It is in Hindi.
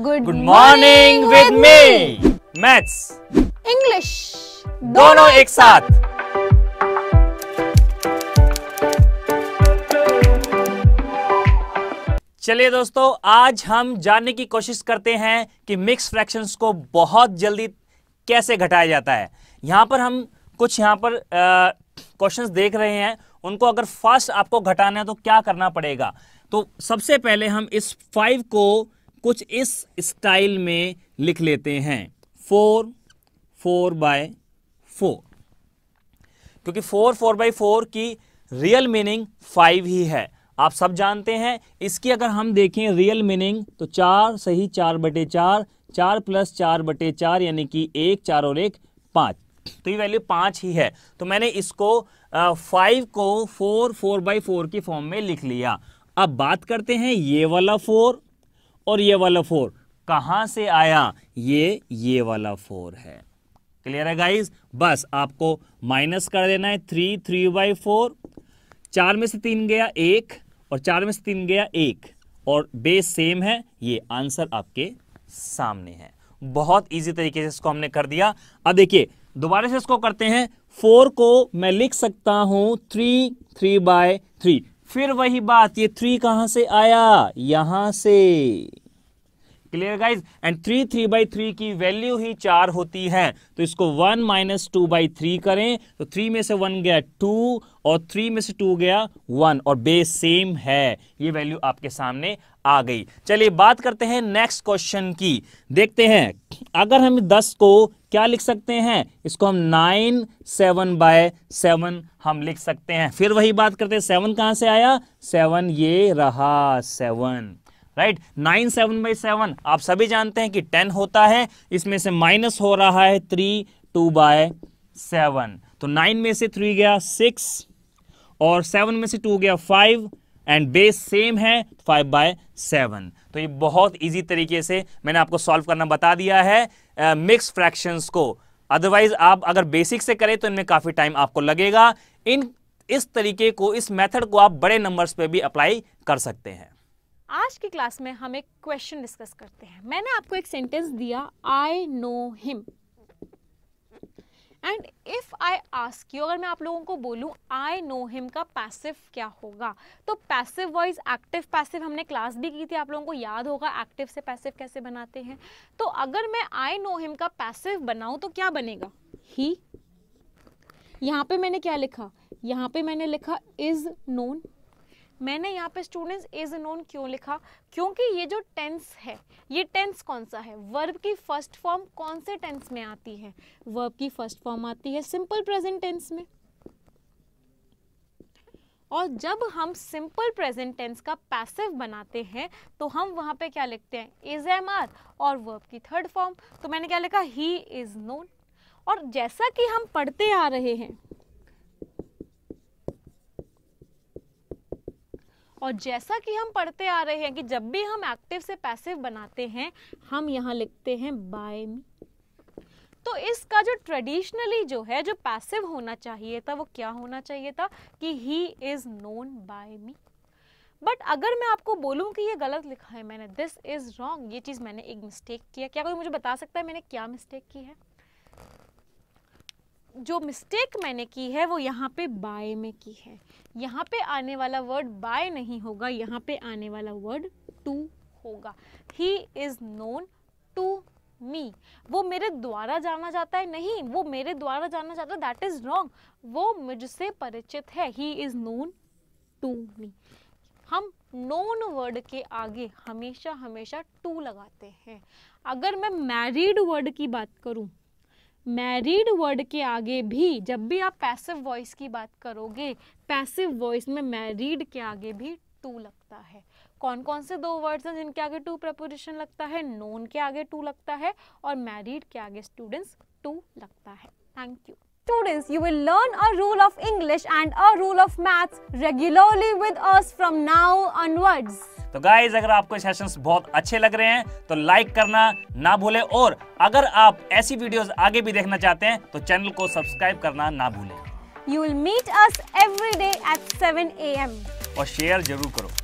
Good morning with me maths English दोनों एक साथ चलिए दोस्तों आज हम जानने की कोशिश करते हैं कि मिक्स फ्रैक्शंस को बहुत जल्दी कैसे घटाया जाता है यहाँ पर हम कुछ यहाँ पर क्वेश्चंस देख रहे हैं उनको अगर फास्ट आपको घटाना है तो क्या करना पड़ेगा तो सबसे पहले हम इस फाइव को कुछ इस स्टाइल में लिख लेते हैं फोर फोर बाय फोर क्योंकि फोर फोर बाई फोर की रियल मीनिंग फाइव ही है आप सब जानते हैं इसकी अगर हम देखें रियल मीनिंग तो चार सही चार बटे चार चार प्लस चार बटे चार यानी कि एक चार और एक पाँच तो ये वैल्यू पाँच ही है तो मैंने इसको आ, फाइव को फोर फोर बाई फोर की फॉर्म में लिख लिया अब बात करते हैं ये वाला फोर और ये वाला फोर कहां से आया ये ये वाला फोर है क्लियर है गाइज बस आपको माइनस कर देना है थ्री थ्री बाई फोर चार में से तीन गया एक और चार में से तीन गया एक और बेस सेम है ये आंसर आपके सामने है बहुत इजी तरीके से इसको हमने कर दिया अब देखिए दोबारा से इसको करते हैं फोर को मैं लिख सकता हूं थ्री थ्री बाय थ्री फिर वही बात ये थ्री कहां से आया यहां से clear guys and three three by three की वैल्यू ही चार होती है तो इसको one minus two by three करें तो थ्री में से वन गया टू और थ्री में से टू गया वन और बेस सेम है ये वैल्यू आपके सामने आ गई चलिए बात करते हैं नेक्स्ट क्वेश्चन की देखते हैं अगर हम दस को क्या लिख सकते हैं इसको हम नाइन सेवन बाय सेवन हम लिख सकते हैं फिर वही बात करते हैं सेवन कहाँ से आया सेवन ये रहा seven right nine seven by seven आप सभी जानते हैं कि टेन होता है इसमें से माइनस हो रहा है थ्री टू बाय सेवन तो नाइन में से थ्री गया सिक्स और सेवन में से टू गया फाइव एंड बेस सेम है फाइव बाय सेवन तो ये बहुत इजी तरीके से मैंने आपको सॉल्व करना बता दिया है मिक्स uh, फ्रैक्शंस को अदरवाइज आप अगर बेसिक से करें तो इनमें काफ़ी टाइम आपको लगेगा इन इस तरीके को इस मेथड को आप बड़े नंबर्स पे भी अप्लाई कर सकते हैं आज की क्लास में हम एक क्वेश्चन डिस्कस करते हैं मैंने आपको एक सेंटेंस दिया I know him and if I ask you अगर मैं आप लोगों को बोलूं आई नो हिम का पैसिव क्या होगा तो पैसिव वॉइस एक्टिव पैसिव हमने क्लास भी की थी आप लोगों को याद होगा एक्टिव से पैसिव कैसे बनाते हैं तो अगर मैं आई नो हिम का पैसिव बनाऊं तो क्या बनेगा ही यहाँ पे मैंने क्या लिखा यहाँ पे मैंने लिखा इज नोन मैंने यहाँ पे स्टूडेंट्स इज नोन क्यों लिखा क्योंकि ये जो टेंस है ये टेंस कौन सा है वर्ब की फर्स्ट फॉर्म कौन से टेंस में आती है वर्ब की फर्स्ट फॉर्म आती है सिंपल प्रेजेंट टेंस में और जब हम सिंपल प्रेजेंट टेंस का पैसिव बनाते हैं तो हम वहाँ पे क्या लिखते हैं इज एम आर और वर्ब की थर्ड फॉर्म तो मैंने क्या लिखा ही इज़ नोन और जैसा कि हम पढ़ते आ रहे हैं और जैसा कि हम पढ़ते आ रहे हैं कि जब भी हम एक्टिव से पैसिव बनाते हैं हम यहाँ लिखते हैं बाय मी तो इसका जो ट्रेडिशनली जो है जो पैसिव होना चाहिए था वो क्या होना चाहिए था कि he is known by me but अगर मैं आपको बोलूँ कि ये गलत लिखा है मैंने दिस इज़ रॉन्ग ये चीज़ मैंने एक मिस्टेक किया क्या कोई मुझे बता सकता है मैंने क्या मिस्टेक की है जो मिस्टेक मैंने की है वो यहाँ पे बाय में की है यहाँ पे आने वाला वर्ड बाय नहीं होगा यहाँ पे आने वाला वर्ड टू होगा he is known to me वो मेरे द्वारा जाना जाता है नहीं वो मेरे द्वारा जाना जाता है दैट इज़ रॉन्ग वो मुझसे परिचित है he is known to me हम नोन वर्ड के आगे हमेशा हमेशा टू लगाते हैं अगर मैं मैरिड वर्ड की बात करूँ मैरिड वर्ड के आगे भी जब भी आप पैसिव वॉइस की बात करोगे पैसिव वॉइस में मैरिड के आगे भी टू लगता है कौन कौन से दो वर्ड्स हैं जिनके आगे टू प्रपोजिशन लगता है नोन के आगे टू लगता है और मैरिड के आगे स्टूडेंट्स टू लगता है thank you Students, you will learn a rule of English and a rule of maths regularly with us from now onwards. तो गाइज अगर आपको सेशन बहुत अच्छे लग रहे हैं तो लाइक करना ना भूले और अगर आप ऐसी वीडियोस आगे भी देखना चाहते हैं तो चैनल को सब्सक्राइब करना ना भूलें you will meet us every day eight A M और शेयर जरूर करो